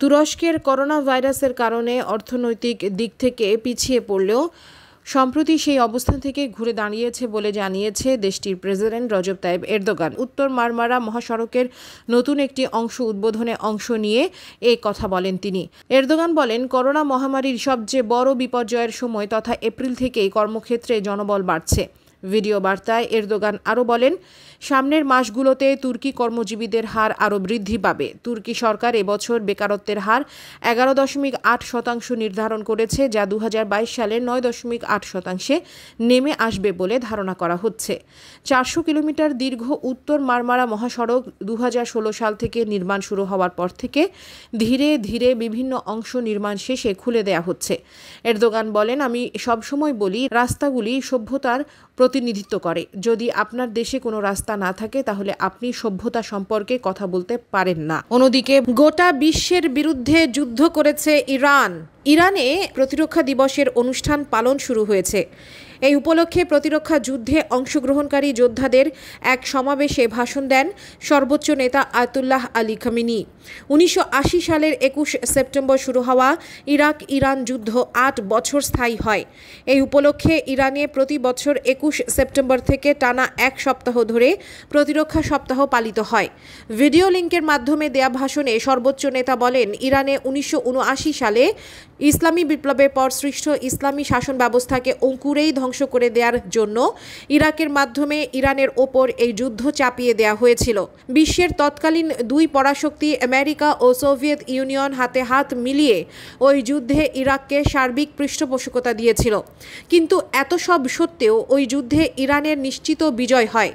তুরস্কের করোনা ভাইরাসের কারণে অর্থনৈতিক দিক থেকে পিছিয়ে পড়লেও সম্প্রতি সেই অবস্থান থেকে ঘুরে দাঁড়িয়েছে বলে জানিয়েছে দেশটির প্রেসিডেন্ট রজব তাইব এরদোগান উত্তর মারমারা মহাসড়কের নতুন একটি অংশ উদ্বোধনে অংশ নিয়ে এই কথা বলেন তিনি এরদোগান বলেন করোনা মহামারীর সবচেয়ে বড় বিপর্যয়ের সময় তথা এপ্রিল থেকেই কর্মক্ষেত্রে জনবল বাড়ছে ভিডিও বার্তায় এরদোগান আরও বলেন সামনের মাসগুলোতে তুর্কি কর্মজীবীদের হার আরও বৃদ্ধি পাবে তুর্কি সরকার এবছর বেকারত্বের হার এগারো দশমিক আট শতাংশ নির্ধারণ করেছে যা দু সালে নয় দশমিক আট শতাংশে নেমে আসবে বলে ধারণা করা হচ্ছে চারশো কিলোমিটার দীর্ঘ উত্তর মারমারা মহাসড়ক দু সাল থেকে নির্মাণ শুরু হওয়ার পর থেকে ধীরে ধীরে বিভিন্ন অংশ নির্মাণ শেষে খুলে দেয়া হচ্ছে এরদোগান বলেন আমি সবসময় বলি রাস্তাগুলি সভ্যতার প্রতি প্রতিনিধিত্ব করে যদি আপনার দেশে কোনো রাস্তা না থাকে তাহলে আপনি সভ্যতা সম্পর্কে কথা বলতে পারেন না অন্যদিকে গোটা বিশ্বের বিরুদ্ধে যুদ্ধ করেছে ইরান ইরানে প্রতিরক্ষা দিবসের অনুষ্ঠান পালন শুরু হয়েছে এই উপলক্ষে প্রতিরক্ষা যুদ্ধে অংশগ্রহণকারী যোদ্ধাদের এক সমাবেশে ভাষণ দেন সর্বোচ্চ নেতা আয়তুল্লাহ আলী খামিনি উনিশশো সালের একুশ সেপ্টেম্বর শুরু হওয়া ইরাক ইরান যুদ্ধ আট বছর স্থায়ী হয় এই উপলক্ষে ইরানে প্রতি বছর একুশ সেপ্টেম্বর থেকে টানা এক সপ্তাহ ধরে প্রতিরক্ষা সপ্তাহ পালিত হয় ভিডিও লিঙ্কের মাধ্যমে দেয়া ভাষণে সর্বোচ্চ নেতা বলেন ইরানে উনিশশো সালে ইসলামী বিপ্লবের পর সৃষ্ট ইসলামী শাসন ব্যবস্থাকে অঙ্কুরেই ধ্বংস করে দেওয়ার জন্য ইরাকের মাধ্যমে ইরানের ওপর এই যুদ্ধ চাপিয়ে দেওয়া হয়েছিল বিশ্বের তৎকালীন দুই পরাশক্তি আমেরিকা ও সোভিয়েত ইউনিয়ন হাতে হাত মিলিয়ে ওই যুদ্ধে ইরাককে সার্বিক পৃষ্ঠপোষকতা দিয়েছিল কিন্তু এত সব সত্ত্বেও ওই যুদ্ধে ইরানের নিশ্চিত বিজয় হয়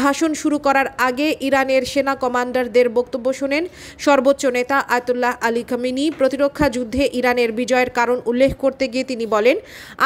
ভাষণ শুরু করার আগে ইরানের সেনা কমান্ডারদের বক্তব্য শোনেন সর্বোচ্চ নেতা আয়তুল্লাহ আলী খামিনী প্রতিরক্ষা যুদ্ধে ইরানের বিজয়ের কারণ উল্লেখ করতে গিয়ে তিনি বলেন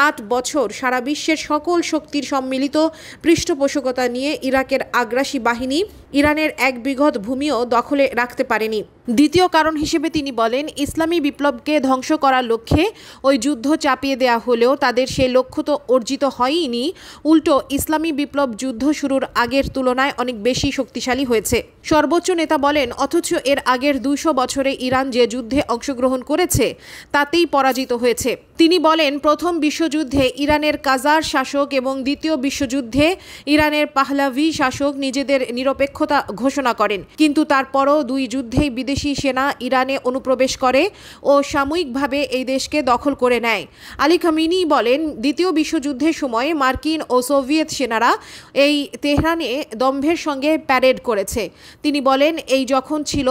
আট বছর সারা বিশ্বের সকল শক্তির সম্মিলিত পৃষ্ঠপোষকতা নিয়ে ইরাকের আগ্রাসী বাহিনী ইরানের এক বিঘত ভূমিও দখলে রাখতে পারেনি দ্বিতীয় কারণ হিসেবে তিনি বলেন ইসলামী বিপ্লবকে ধ্বংস করার লক্ষ্যে ওই যুদ্ধ চাপিয়ে দেয়া হলেও তাদের সে লক্ষ্য তো অর্জিত হয়ইনি উল্টো ইসলামী বিপ্লব যুদ্ধ শুরুর আগের তুলনায় অনেক বেশি শক্তিশালী হয়েছে সর্বোচ্চ নেতা বলেন অথচ এর আগের দুইশো বছরে ইরান যে যুদ্ধে অংশগ্রহণ করেছে তাতেই পরাজিত হয়েছে তিনি বলেন প্রথম বিশ্বযুদ্ধে ইরানের কাজার শাসক এবং দ্বিতীয় বিশ্বযুদ্ধে ইরানের পাহলাভি শাসক নিজেদের নিরপেক্ষতা ঘোষণা করেন কিন্তু তারপরও দুই যুদ্ধেই বিদেশ বিদেশি সেনা ইরানে অনুপ্রবেশ করে ও সাময়িকভাবে এই দেশকে দখল করে নেয় আলী খামিনি বলেন দ্বিতীয় বিশ্বযুদ্ধের সময় মার্কিন ও সোভিয়েত সেনারা এই তেহরানে দম্ভের সঙ্গে প্যারেড করেছে তিনি বলেন এই যখন ছিল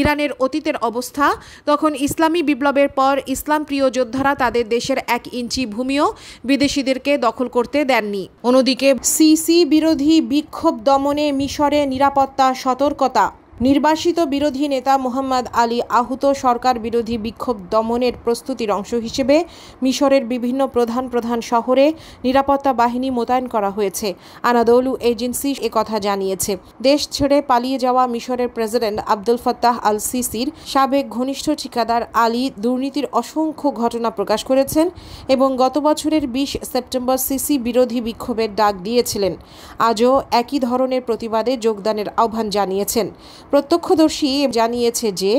ইরানের অতীতের অবস্থা তখন ইসলামী বিপ্লবের পর ইসলাম প্রিয় যোদ্ধারা তাদের দেশের এক ইঞ্চি ভূমিও বিদেশিদেরকে দখল করতে দেননি অন্যদিকে সিসি বিরোধী বিক্ষোভ দমনে মিশরে নিরাপত্তা সতর্কতা নির্বাসিত বিরোধী নেতা মোহাম্মদ আলী আহুত সরকার বিরোধী বিক্ষোভ দমনের প্রস্তুতির অংশ হিসেবে মিশরের বিভিন্ন প্রধান প্রধান শহরে নিরাপত্তা বাহিনী মোতায়েন করা হয়েছে আনাদৌলু এজেন্সি কথা জানিয়েছে দেশ ছেড়ে পালিয়ে যাওয়া মিশরের প্রেসিডেন্ট আব্দুল ফত্তাহ আল সিসির সাবেক ঘনিষ্ঠ ঠিকাদার আলী দুর্নীতির অসংখ্য ঘটনা প্রকাশ করেছেন এবং গত বছরের বিশ সেপ্টেম্বর সিসি বিরোধী বিক্ষোভের ডাক দিয়েছিলেন আজও একই ধরনের প্রতিবাদে যোগদানের আহ্বান জানিয়েছেন প্রত্যক্ষদর্শী জানিয়েছে যে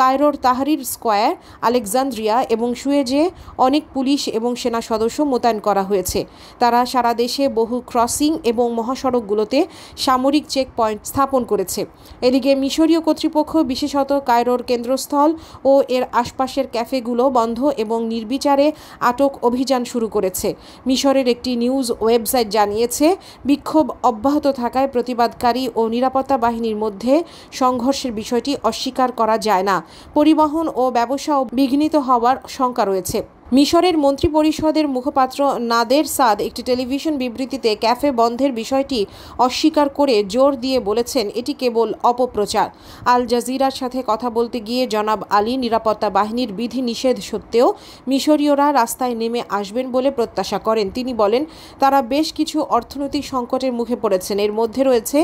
কায়রোর তাহারির স্কোয়ার আলেকজান্দ্রিয়া এবং সুয়েজে অনেক পুলিশ এবং সেনা সদস্য মোতায়েন করা হয়েছে তারা সারা দেশে বহু ক্রসিং এবং মহাসড়কগুলোতে সামরিক চেক পয়েন্ট স্থাপন করেছে এদিকে মিশরীয় কর্তৃপক্ষ বিশেষত কায়রোর কেন্দ্রস্থল ও এর আশপাশের ক্যাফেগুলো বন্ধ এবং নির্বিচারে আটক অভিযান শুরু করেছে মিশরের একটি নিউজ ওয়েবসাইট জানিয়েছে বিক্ষোভ অব্যাহত থাকায় প্রতিবাদকারী ও নিরাপত্তা বাহিনীর মধ্যে সংঘর্ষের বিষয়টি অস্বীকার করা যায় না পরিবহন ও ব্যবসাও বিঘ্নিত হওয়ার শঙ্কা রয়েছে মিশরের মন্ত্রী পরিষদের মুখপাত্র নাদের সাদ একটি টেলিভিশন বিবৃতিতে ক্যাফে বন্ধের বিষয়টি অস্বীকার করে জোর দিয়ে বলেছেন এটি কেবল অপপ্রচার আল জাজিরার সাথে কথা বলতে গিয়ে জনাব আলী নিরাপত্তা বাহিনীর বিধি নিষেধ সত্ত্বেও মিশরীয়রা রাস্তায় নেমে আসবেন বলে প্রত্যাশা করেন তিনি বলেন তারা বেশ কিছু অর্থনৈতিক সংকটের মুখে পড়েছেন এর মধ্যে রয়েছে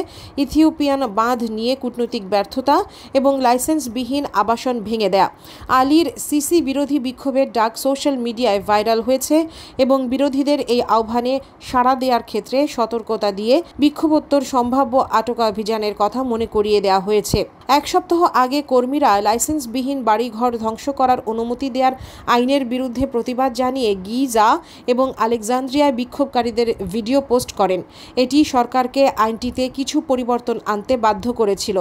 ইথিওপিয়ান বাঁধ নিয়ে কূটনৈতিক ব্যর্থতা এবং লাইসেন্সবিহীন আবাসন ভেঙে দেয়া আলীর সিসি বিরোধী বিক্ষোভের ডাক সোশ্যাল সোশ্যাল মিডিয়ায় ভাইরাল হয়েছে এবং বিরোধীদের এই আহ্বানে সাড়া দেওয়ার ক্ষেত্রে সতর্কতা দিয়ে বিক্ষোভোত্তর সম্ভাব্য আটকা অভিযানের কথা মনে করিয়ে দেওয়া হয়েছে এক সপ্তাহ আগে কর্মীরা লাইসেন্সবিহীন বাড়িঘর ধ্বংস করার অনুমতি দেওয়ার আইনের বিরুদ্ধে প্রতিবাদ জানিয়ে গিজা এবং আলেকজান্দ্রিয়ায় বিক্ষোভকারীদের ভিডিও পোস্ট করেন এটি সরকারকে আইনটিতে কিছু পরিবর্তন আনতে বাধ্য করেছিল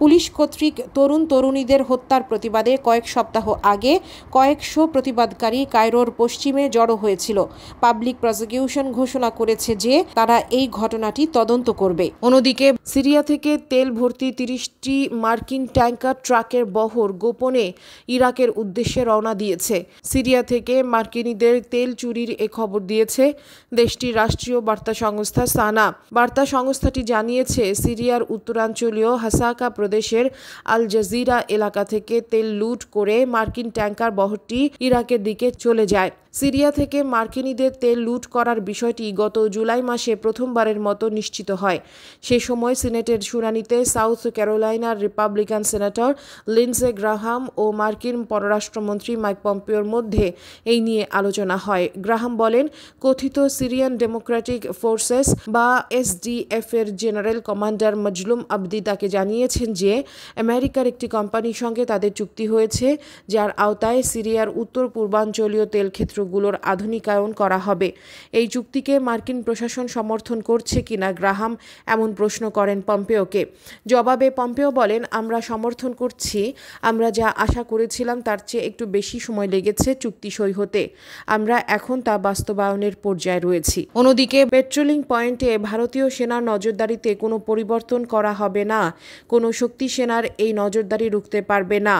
পুলিশ কর্তৃক তরুণ তরুণীদের হত্যার প্রতিবাদে কয়েক সপ্তাহ আগে কয়েকশো প্রতিবাদকারী কায়রোর পশ্চিমে জড়ো হয়েছিল পাবলিক প্রসিকিউশন ঘোষণা করেছে যে তারা এই ঘটনাটি তদন্ত করবে অন্যদিকে সিরিয়া থেকে তেল ভর্তি তিরিশটি মার্কিন ট্যাঙ্কার ট্রাকের বহর গোপনে ইরাকের উদ্দেশ্যে রওনা দিয়েছে সিরিয়া থেকে মার্কিনীদের তেল চুরির এ খবর দিয়েছে দেশটির রাষ্ট্রীয় বার্তা সংস্থা সানা বার্তা সংস্থাটি জানিয়েছে সিরিয়ার উত্তরাঞ্চলীয় হাসাকা প্রদেশের আল জাজিরা এলাকা থেকে তেল লুট করে মার্কিন ট্যাঙ্কার বহরটি ইরাকের দিকে চলে যায় সিরিয়া থেকে মার্কিনীদের তেল লুট করার বিষয়টি গত জুলাই মাসে প্রথমবারের মতো নিশ্চিত হয় সে সময় সিনেটের শুনানিতে সাউথ ক্যারোলাইনার রিপাবলিকান সেনেটর লিন্সে গ্রাহাম ও মার্কিন পররাষ্ট্রমন্ত্রী মাইক পম্পিওর মধ্যে এই নিয়ে আলোচনা হয় গ্রাহাম বলেন কথিত সিরিয়ান ডেমোক্রেটিক ফোর্সেস বা এসডিএফ এর জেনারেল কমান্ডার মজলুম আবদি তাকে জানিয়েছেন যে আমেরিকার একটি কোম্পানির সঙ্গে তাদের চুক্তি হয়েছে যার আওতায় সিরিয়ার উত্তর পূর্বাঞ্চলীয় তেল ক্ষেত্র কেন্দ্রগুলোর আধুনিকায়ন করা হবে এই চুক্তিকে মার্কিন প্রশাসন সমর্থন করছে কিনা গ্রাহাম এমন প্রশ্ন করেন পম্পেওকে জবাবে পম্পেও বলেন আমরা সমর্থন করছি আমরা যা আশা করেছিলাম তার চেয়ে একটু বেশি সময় লেগেছে চুক্তি সই হতে আমরা এখন তা বাস্তবায়নের পর্যায়ে রয়েছি অন্যদিকে পেট্রোলিং পয়েন্টে ভারতীয় সেনার নজরদারিতে কোনো পরিবর্তন করা হবে না কোনো শক্তি সেনার এই নজরদারি রুখতে পারবে না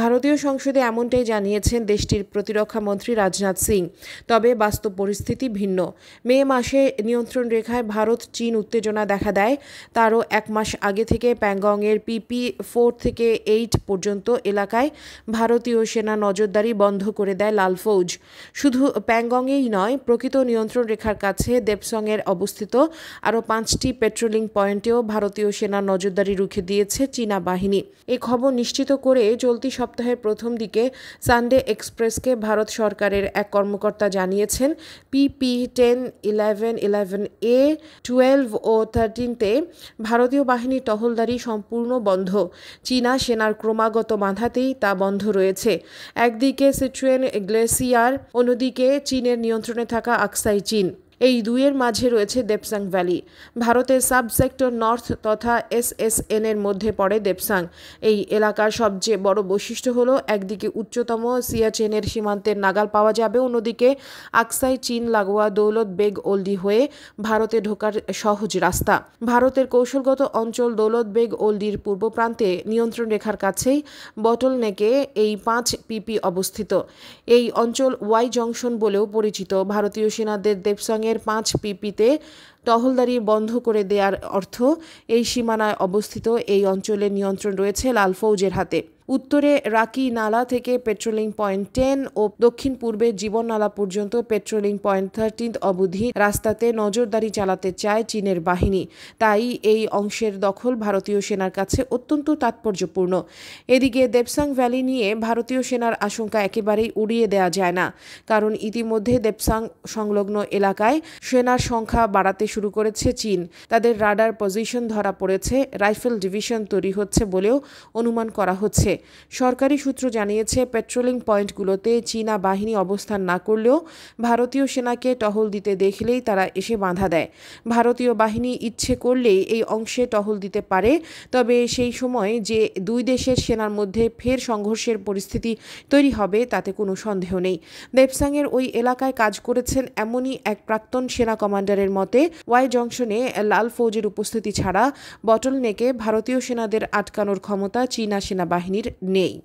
ভারতীয় সংসদে এমনটাই জানিয়েছেন দেশটির প্রতিরক্ষা মন্ত্রী রাজনাথ সিং তবে বাস্তব পরিস্থিতি ভিন্ন মে মাসে নিয়ন্ত্রণ রেখায় ভারত চীন উত্তেজনা দেখা দেয় তারও এক মাস আগে থেকে প্যাংগংয়ের পিপি ফোর থেকে এইট পর্যন্ত এলাকায় ভারতীয় সেনা নজরদারি বন্ধ করে দেয় লাল ফৌজ শুধু প্যাংগংয়েই নয় প্রকৃত নিয়ন্ত্রণ রেখার কাছে দেবসংয়ের অবস্থিত আরও পাঁচটি পেট্রোলিং পয়েন্টেও ভারতীয় সেনা নজরদারি রুখে দিয়েছে চীনা বাহিনী এ খবর নিশ্চিত করে চলতি সপ্তাহের প্রথম দিকে সানডে এক্সপ্রেসকে ভারত সরকারের এক এক কর্মকর্তা জানিয়েছেন PP ten eleven eleven A twelve ও থার্টিনতে ভারতীয় বাহিনীর টহলদারি সম্পূর্ণ বন্ধ চীনা সেনার ক্রমাগত বাঁধাতেই তা বন্ধ রয়েছে একদিকে সিচুয়েন গ্লেসিয়ার অন্যদিকে চীনের নিয়ন্ত্রণে থাকা আকসাই চীন এই দুইয়ের মাঝে রয়েছে দেবসাং ভ্যালি ভারতের সাব সেক্টর নর্থ তথা এসএসএন এর মধ্যে পড়ে দেবসাং এই এলাকার সবচেয়ে বড় বৈশিষ্ট্য হল একদিকে উচ্চতম সিয়াচেনের সীমান্তের নাগাল পাওয়া যাবে অন্যদিকে আকসাই চীন লাগোয়া দৌলত বেগ ওল্ডি হয়ে ভারতে ঢোকার সহজ রাস্তা ভারতের কৌশলগত অঞ্চল দৌলত বেগ ওল্ডির পূর্ব প্রান্তে নিয়ন্ত্রণ রেখার কাছেই বটল নেকে এই পাঁচ পিপি অবস্থিত এই অঞ্চল ওয়াই জংশন বলেও পরিচিত ভারতীয় সেনাদের দেবসাং এর পাঁচ পিপিতে টহলদারি বন্ধ করে দেওয়ার অর্থ এই সীমানায় অবস্থিত এই অঞ্চলের নিয়ন্ত্রণ রয়েছে লালফৌজের হাতে উত্তরে রাকি নালা থেকে পেট্রোলিং পয়েন্ট টেন ও দক্ষিণ পূর্বে জীবননালা পর্যন্ত পেট্রোলিং পয়েন্ট থার্টিন অবধি রাস্তাতে নজরদারি চালাতে চায় চীনের বাহিনী তাই এই অংশের দখল ভারতীয় সেনার কাছে অত্যন্ত তাৎপর্যপূর্ণ এদিকে দেবসাং ভ্যালি নিয়ে ভারতীয় সেনার আশঙ্কা একেবারেই উড়িয়ে দেয়া যায় না কারণ ইতিমধ্যে দেবসাং সংলগ্ন এলাকায় সেনার সংখ্যা বাড়াতে শুরু করেছে চীন তাদের রাডার পজিশন ধরা পড়েছে রাইফেল ডিভিশন তৈরি হচ্ছে বলেও অনুমান করা হচ্ছে সরকারি সূত্র জানিয়েছে পেট্রোলিং পয়েন্টগুলোতে চীনা বাহিনী অবস্থান না করলেও ভারতীয় সেনাকে টহল দিতে দেখলেই তারা এসে বাধা দেয় ভারতীয় বাহিনী ইচ্ছে করলেই এই অংশে টহল দিতে পারে তবে সেই সময় যে দুই দেশের সেনার মধ্যে ফের সংঘর্ষের পরিস্থিতি তৈরি হবে তাতে কোনো সন্দেহ নেই দেবসাংয়ের ওই এলাকায় কাজ করেছেন এমনই এক প্রাক্তন সেনা কমান্ডারের মতে ওয়াই জংশনে লাল ফৌজের উপস্থিতি ছাড়া বটলনেকে ভারতীয় সেনাদের আটকানোর ক্ষমতা চীনা সেনাবাহিনীর need knee.